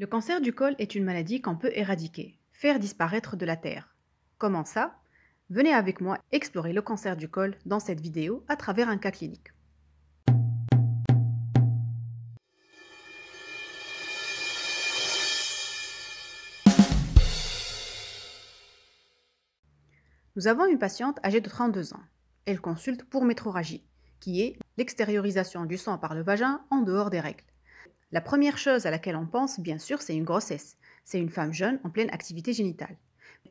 Le cancer du col est une maladie qu'on peut éradiquer, faire disparaître de la Terre. Comment ça Venez avec moi explorer le cancer du col dans cette vidéo à travers un cas clinique. Nous avons une patiente âgée de 32 ans. Elle consulte pour métroragie, qui est l'extériorisation du sang par le vagin en dehors des règles. La première chose à laquelle on pense, bien sûr, c'est une grossesse. C'est une femme jeune en pleine activité génitale.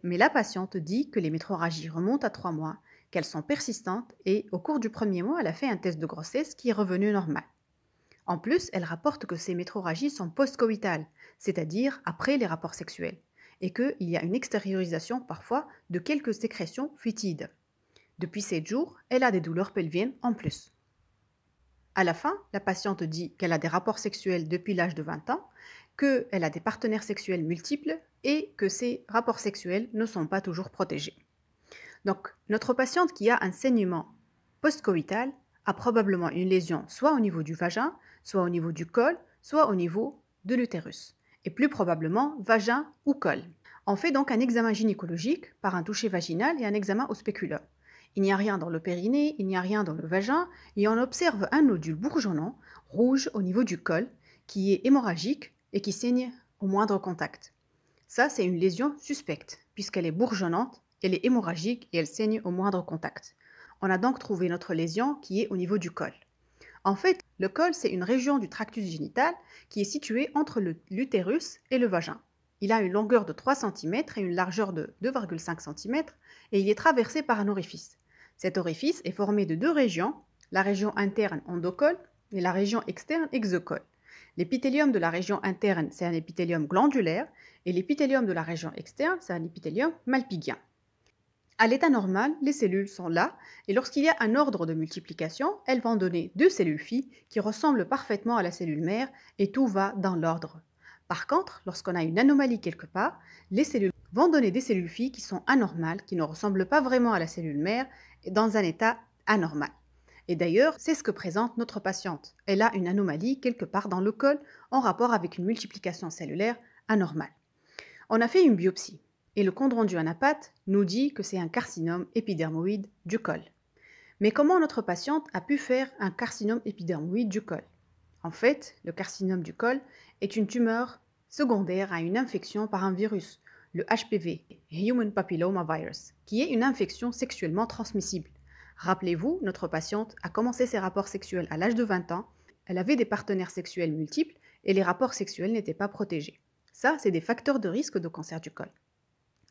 Mais la patiente dit que les métroragies remontent à 3 mois, qu'elles sont persistantes et au cours du premier mois, elle a fait un test de grossesse qui est revenu normal. En plus, elle rapporte que ces métroragies sont post cest c'est-à-dire après les rapports sexuels, et qu'il y a une extériorisation parfois de quelques sécrétions fétides. Depuis 7 jours, elle a des douleurs pelviennes en plus. À la fin, la patiente dit qu'elle a des rapports sexuels depuis l'âge de 20 ans, qu'elle a des partenaires sexuels multiples et que ces rapports sexuels ne sont pas toujours protégés. Donc, notre patiente qui a un saignement postcoital a probablement une lésion soit au niveau du vagin, soit au niveau du col, soit au niveau de l'utérus, et plus probablement vagin ou col. On fait donc un examen gynécologique par un toucher vaginal et un examen au spéculum. Il n'y a rien dans le périnée, il n'y a rien dans le vagin, et on observe un nodule bourgeonnant, rouge au niveau du col, qui est hémorragique et qui saigne au moindre contact. Ça, c'est une lésion suspecte, puisqu'elle est bourgeonnante, elle est hémorragique et elle saigne au moindre contact. On a donc trouvé notre lésion qui est au niveau du col. En fait, le col, c'est une région du tractus génital qui est située entre l'utérus et le vagin. Il a une longueur de 3 cm et une largeur de 2,5 cm et il est traversé par un orifice. Cet orifice est formé de deux régions, la région interne endocole et la région externe exocole. L'épithélium de la région interne, c'est un épithélium glandulaire, et l'épithélium de la région externe, c'est un épithélium malpigien. À l'état normal, les cellules sont là, et lorsqu'il y a un ordre de multiplication, elles vont donner deux cellules filles qui ressemblent parfaitement à la cellule mère, et tout va dans l'ordre. Par contre, lorsqu'on a une anomalie quelque part, les cellules vont donner des cellules filles qui sont anormales, qui ne ressemblent pas vraiment à la cellule mère, dans un état anormal. Et d'ailleurs, c'est ce que présente notre patiente. Elle a une anomalie quelque part dans le col en rapport avec une multiplication cellulaire anormale. On a fait une biopsie et le compte rendu anapathe nous dit que c'est un carcinome épidermoïde du col. Mais comment notre patiente a pu faire un carcinome épidermoïde du col En fait, le carcinome du col est une tumeur secondaire à une infection par un virus, le HPV, Human Papilloma Virus, qui est une infection sexuellement transmissible. Rappelez-vous, notre patiente a commencé ses rapports sexuels à l'âge de 20 ans, elle avait des partenaires sexuels multiples et les rapports sexuels n'étaient pas protégés. Ça, c'est des facteurs de risque de cancer du col.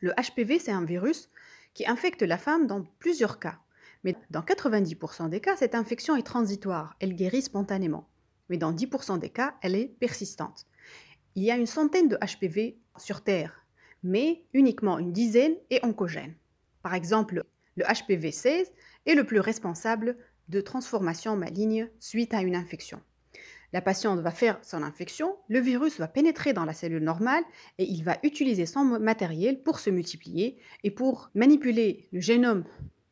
Le HPV, c'est un virus qui infecte la femme dans plusieurs cas. Mais dans 90% des cas, cette infection est transitoire, elle guérit spontanément mais dans 10% des cas, elle est persistante. Il y a une centaine de HPV sur Terre, mais uniquement une dizaine est oncogène. Par exemple, le HPV 16 est le plus responsable de transformation maligne suite à une infection. La patiente va faire son infection, le virus va pénétrer dans la cellule normale et il va utiliser son matériel pour se multiplier et pour manipuler le génome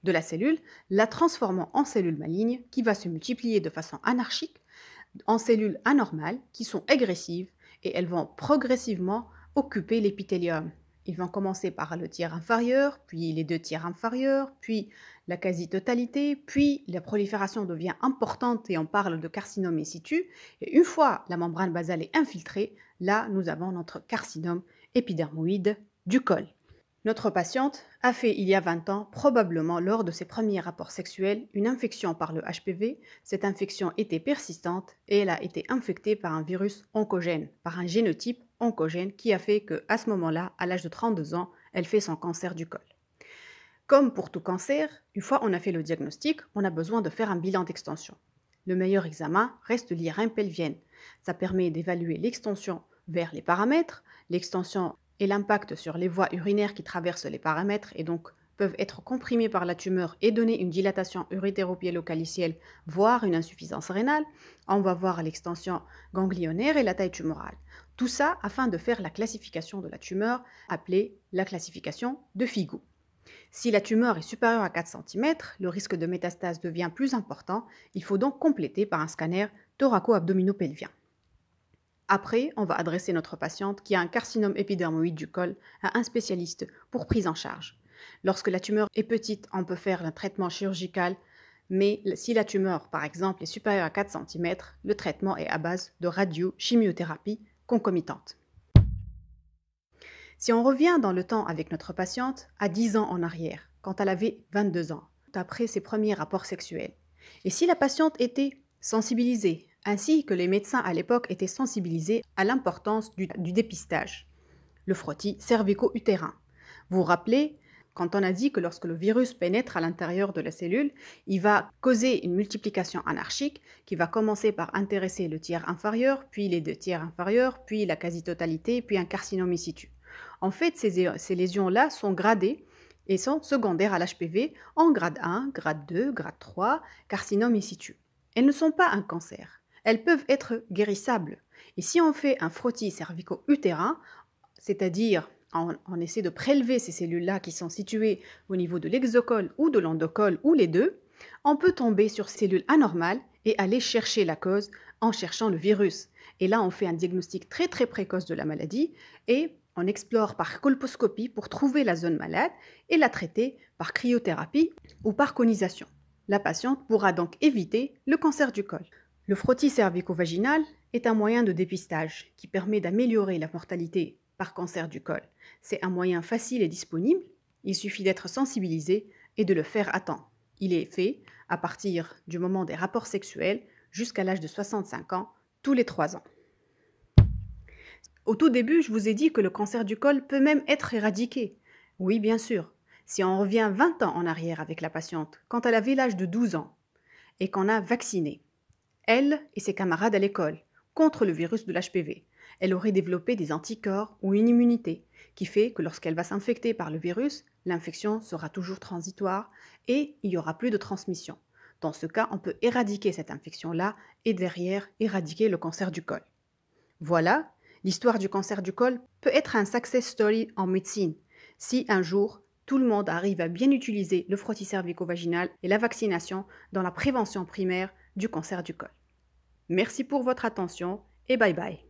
de la cellule, la transformant en cellule maligne qui va se multiplier de façon anarchique en cellules anormales qui sont agressives et elles vont progressivement occuper l'épithélium. Ils vont commencer par le tiers inférieur, puis les deux tiers inférieurs, puis la quasi-totalité, puis la prolifération devient importante et on parle de carcinome in situ. Et une fois la membrane basale est infiltrée, là nous avons notre carcinome épidermoïde du col. Notre patiente a fait il y a 20 ans, probablement lors de ses premiers rapports sexuels, une infection par le HPV. Cette infection était persistante et elle a été infectée par un virus oncogène, par un génotype oncogène qui a fait que, à ce moment-là, à l'âge de 32 ans, elle fait son cancer du col. Comme pour tout cancer, une fois on a fait le diagnostic, on a besoin de faire un bilan d'extension. Le meilleur examen reste l'IRM pelvienne. Ça permet d'évaluer l'extension vers les paramètres, l'extension et l'impact sur les voies urinaires qui traversent les paramètres et donc peuvent être comprimés par la tumeur et donner une dilatation uritéropiélo voire une insuffisance rénale, on va voir l'extension ganglionnaire et la taille tumorale. Tout ça afin de faire la classification de la tumeur, appelée la classification de FIGO. Si la tumeur est supérieure à 4 cm, le risque de métastase devient plus important, il faut donc compléter par un scanner thoraco pelvien après, on va adresser notre patiente qui a un carcinome épidermoïde du col à un spécialiste pour prise en charge. Lorsque la tumeur est petite, on peut faire un traitement chirurgical, mais si la tumeur, par exemple, est supérieure à 4 cm, le traitement est à base de radiochimiothérapie concomitante. Si on revient dans le temps avec notre patiente, à 10 ans en arrière, quand elle avait 22 ans, d'après ses premiers rapports sexuels, et si la patiente était sensibilisée ainsi que les médecins à l'époque étaient sensibilisés à l'importance du, dépistage, le frottis cervico-utérin. Vous vous rappelez, quand on a dit que lorsque le virus pénètre à l'intérieur de la cellule, il va causer une multiplication anarchique qui va commencer par intéresser le tiers inférieur, puis les deux tiers inférieurs, puis la quasi-totalité, puis un carcinome in situ. En fait, ces, ces lésions-là sont gradées et sont secondaires à l'HPV en grade 1, grade 2, grade 3, carcinome in situ. Elles ne sont pas un cancer elles peuvent être guérissables. Et si on fait un frottis cervico-utérin, c'est-à-dire on, essaie de prélever ces cellules-là qui sont situées au niveau de l'exocole ou de l'endocole ou les deux, on peut tomber sur cellules anormales et aller chercher la cause en cherchant le virus. Et là, on fait un diagnostic très très précoce de la maladie et on explore par colposcopie pour trouver la zone malade et la traiter par cryothérapie ou par conisation. La patiente pourra donc éviter le cancer du col. Le frottis cervico-vaginal est un moyen de dépistage qui permet d'améliorer la mortalité par cancer du col. C'est un moyen facile et disponible, il suffit d'être sensibilisé et de le faire à temps. Il est fait à partir du moment des rapports sexuels jusqu'à l'âge de 65 ans, tous les 3 ans. Au tout début, je vous ai dit que le cancer du col peut même être éradiqué. Oui, bien sûr, si on revient 20 ans en arrière avec la patiente, quand elle avait l'âge de 12 ans, et qu'on a vacciné elle et ses camarades à l'école, contre le virus de l'HPV. Elle aurait développé des anticorps ou une immunité, qui fait que lorsqu'elle va s'infecter par le virus, l'infection sera toujours transitoire et il n'y aura plus de transmission. Dans ce cas, on peut éradiquer cette infection-là et derrière éradiquer le cancer du col. Voilà, l'histoire du cancer du col peut être un success story en médecine, si un jour tout le monde arrive à bien utiliser le frottis cervico-vaginal et la vaccination dans la prévention primaire du cancer du col. Merci pour votre attention et bye bye.